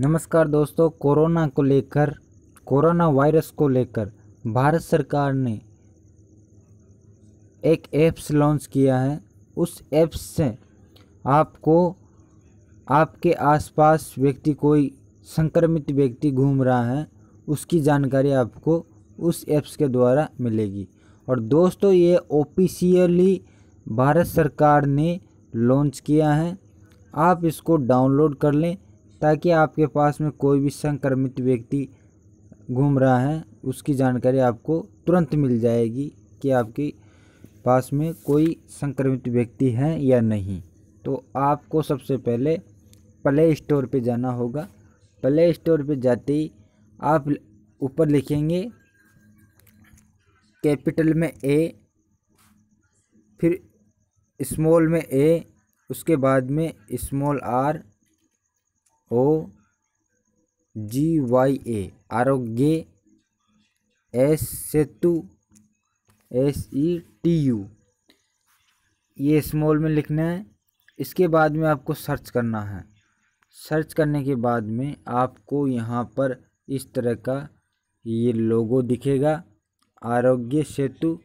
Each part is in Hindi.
नमस्कार दोस्तों कोरोना को लेकर कोरोना वायरस को लेकर भारत सरकार ने एक ऐप्स लॉन्च किया है उस ऐप्स से आपको आपके आसपास व्यक्ति कोई संक्रमित व्यक्ति घूम रहा है उसकी जानकारी आपको उस ऐप्स के द्वारा मिलेगी और दोस्तों ये ऑफिशियली भारत सरकार ने लॉन्च किया है आप इसको डाउनलोड कर लें ताकि आपके पास में कोई भी संक्रमित व्यक्ति घूम रहा है उसकी जानकारी आपको तुरंत मिल जाएगी कि आपके पास में कोई संक्रमित व्यक्ति है या नहीं तो आपको सबसे पहले प्ले स्टोर पर जाना होगा प्ले स्टोर पर जाते ही आप ऊपर लिखेंगे कैपिटल में ए फिर स्मॉल में ए उसके बाद में small R O G Y A Aarogya S Setu S E T U ये स्मॉल में लिखना है इसके बाद में आपको सर्च करना है सर्च करने के बाद में आपको यहाँ पर इस तरह का ये लोगो दिखेगा आरोग्य सेतु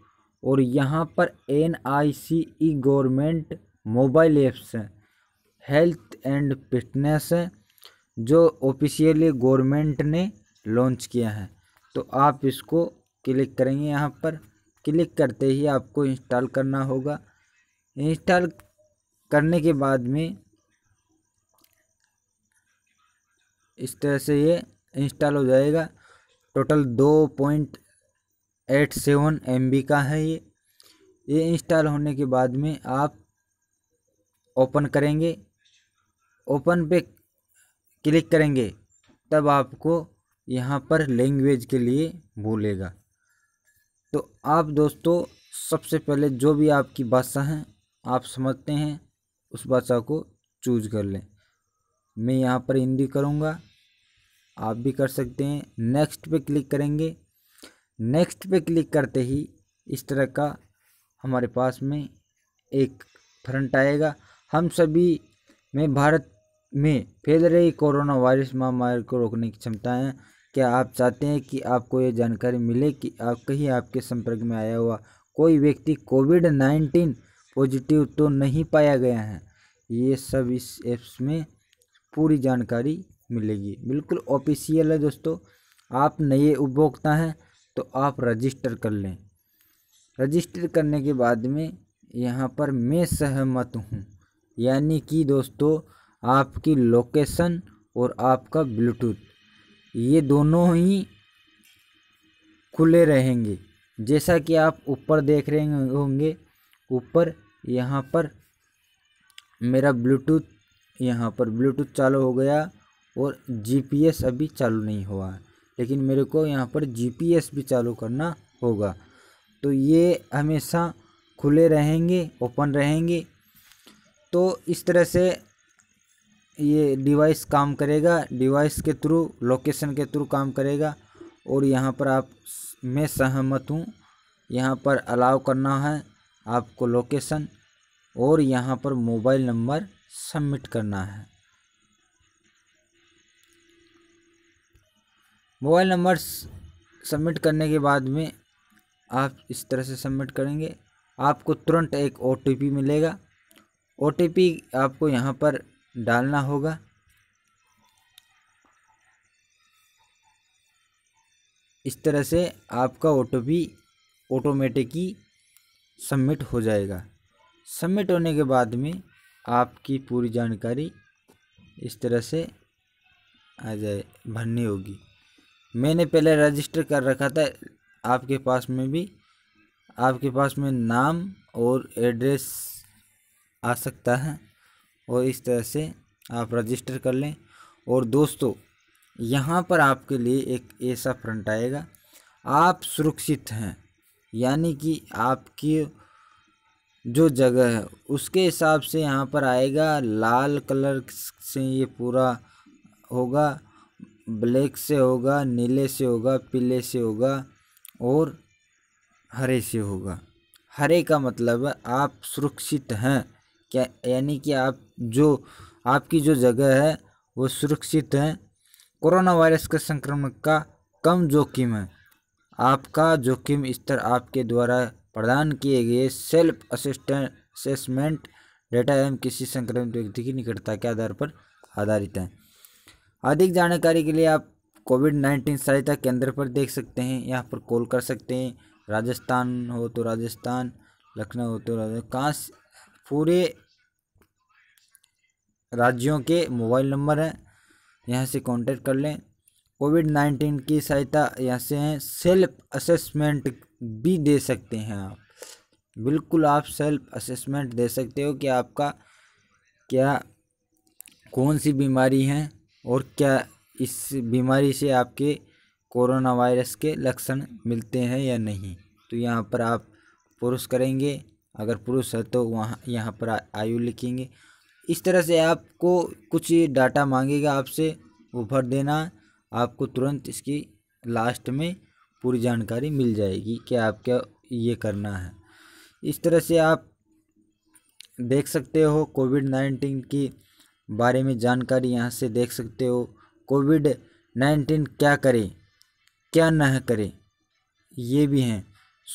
और यहाँ पर N I C E government mobile apps हैं हेल्थ एंड फिटनेस हैं जो ऑफिशियली गवर्नमेंट ने लॉन्च किया है तो आप इसको क्लिक करेंगे यहाँ पर क्लिक करते ही आपको इंस्टॉल करना होगा इंस्टॉल करने के बाद में इस तरह से ये इंस्टॉल हो जाएगा टोटल दो पॉइंट एट सेवन एम का है ये ये इंस्टॉल होने के बाद में आप ओपन करेंगे ओपन पे क्लिक करेंगे तब आपको यहाँ पर लैंग्वेज के लिए बोलेगा तो आप दोस्तों सबसे पहले जो भी आपकी भाषा है आप समझते हैं उस भाषा को चूज कर लें मैं यहाँ पर हिंदी करूँगा आप भी कर सकते हैं नेक्स्ट पे क्लिक करेंगे नेक्स्ट पे क्लिक करते ही इस तरह का हमारे पास में एक फ्रंट आएगा हम सभी मैं भारत में फैल रही कोरोना वायरस महामारी को रोकने की क्षमता है क्या आप चाहते हैं कि आपको ये जानकारी मिले कि आप कहीं आपके संपर्क में आया हुआ कोई व्यक्ति कोविड नाइन्टीन पॉजिटिव तो नहीं पाया गया है ये सब इस ऐप्स में पूरी जानकारी मिलेगी बिल्कुल ऑफिशियल है दोस्तों आप नए उपभोक्ता हैं तो आप रजिस्टर कर लें रजिस्टर करने के बाद में यहाँ पर मैं सहमत हूँ यानी कि दोस्तों आपकी लोकेसन और आपका ब्लूटूथ ये दोनों ही खुले रहेंगे जैसा कि आप ऊपर देख रहे होंगे ऊपर यहाँ पर मेरा ब्लूटूथ यहाँ पर ब्लूटूथ चालू हो गया और जीपीएस अभी चालू नहीं हुआ है लेकिन मेरे को यहाँ पर जीपीएस भी चालू करना होगा तो ये हमेशा खुले रहेंगे ओपन रहेंगे तो इस तरह से ये डिवाइस काम करेगा डिवाइस के थ्रू लोकेशन के थ्रू काम करेगा और यहाँ पर आप मैं सहमत हूँ यहाँ पर अलाउ करना है आपको लोकेशन और यहाँ पर मोबाइल नंबर सबमिट करना है मोबाइल नंबर सबमिट करने के बाद में आप इस तरह से सबमिट करेंगे आपको तुरंत एक ओ मिलेगा ओ आपको यहाँ पर डालना होगा इस तरह से आपका ओ टी ही सबमिट हो जाएगा सबमिट होने के बाद में आपकी पूरी जानकारी इस तरह से आ जाए भरनी होगी मैंने पहले रजिस्टर कर रखा था आपके पास में भी आपके पास में नाम और एड्रेस आ सकता है और इस तरह से आप रजिस्टर कर लें और दोस्तों यहाँ पर आपके लिए एक ऐसा फ्रंट आएगा आप सुरक्षित हैं यानी कि आपकी जो जगह है उसके हिसाब से यहाँ पर आएगा लाल कलर से ये पूरा होगा ब्लैक से होगा नीले से होगा पीले से होगा और हरे से होगा हरे का मतलब है आप सुरक्षित हैं क्या यानी कि आप जो आपकी जो जगह है वो सुरक्षित है कोरोना वायरस के संक्रमण का कम जोखिम है आपका जोखिम स्तर आपके द्वारा प्रदान किए गए सेल्फ असिस्टेंट असेसमेंट डेटा एवं किसी संक्रमित व्यक्ति की निकटता के आधार पर आधारित है अधिक जानकारी के लिए आप कोविड नाइन्टीन सहायता केंद्र पर देख सकते हैं यहाँ पर कॉल कर सकते हैं राजस्थान हो तो राजस्थान लखनऊ हो तो कहाँ पूरे राज्यों के मोबाइल नंबर हैं यहाँ से कांटेक्ट कर लें कोविड नाइन्टीन की सहायता यहाँ से हैं सेल्फ असेसमेंट भी दे सकते हैं आप बिल्कुल आप सेल्फ असेसमेंट दे सकते हो कि आपका क्या कौन सी बीमारी है और क्या इस बीमारी से आपके कोरोना वायरस के लक्षण मिलते हैं या नहीं तो यहाँ पर आप पुरुष करेंगे अगर पुरुष है तो वहाँ यहाँ पर आयु लिखेंगे इस तरह से आपको कुछ डाटा मांगेगा आपसे वो भर देना आपको तुरंत इसकी लास्ट में पूरी जानकारी मिल जाएगी कि आप क्या ये करना है इस तरह से आप देख सकते हो कोविड नाइन्टीन की बारे में जानकारी यहाँ से देख सकते हो कोविड नाइन्टीन क्या करे क्या न करे ये भी हैं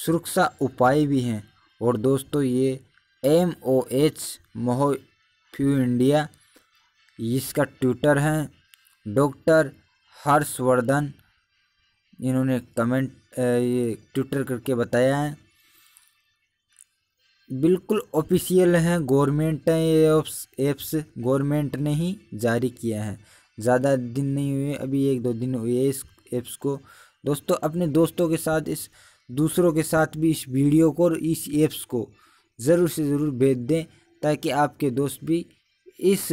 सुरक्षा उपाय भी हैं और दोस्तों ये एम ओ एच फ्यू इंडिया इसका ट्विटर है डॉक्टर हर्षवर्धन इन्होंने कमेंट ये ट्विटर करके बताया है बिल्कुल ऑफिशियल हैं गवर्नमेंट है ये ऐप्स गवर्नमेंट ने ही जारी किया है ज़्यादा दिन नहीं हुए अभी एक दो दिन हुए इस एप्स को दोस्तों अपने दोस्तों के साथ इस दूसरों के साथ भी इस वीडियो को और इस एप्स को ज़रूर से ज़रूर भेज दें ताकि आपके दोस्त भी इस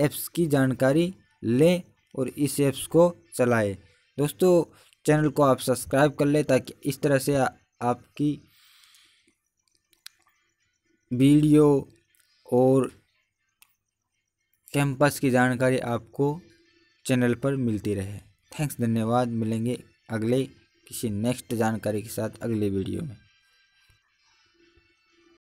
ऐप्स की जानकारी लें और इस ऐप्स को चलाएं दोस्तों चैनल को आप सब्सक्राइब कर लें ताकि इस तरह से आपकी वीडियो और कैंपस की जानकारी आपको चैनल पर मिलती रहे थैंक्स धन्यवाद मिलेंगे अगले किसी नेक्स्ट जानकारी के साथ अगले वीडियो में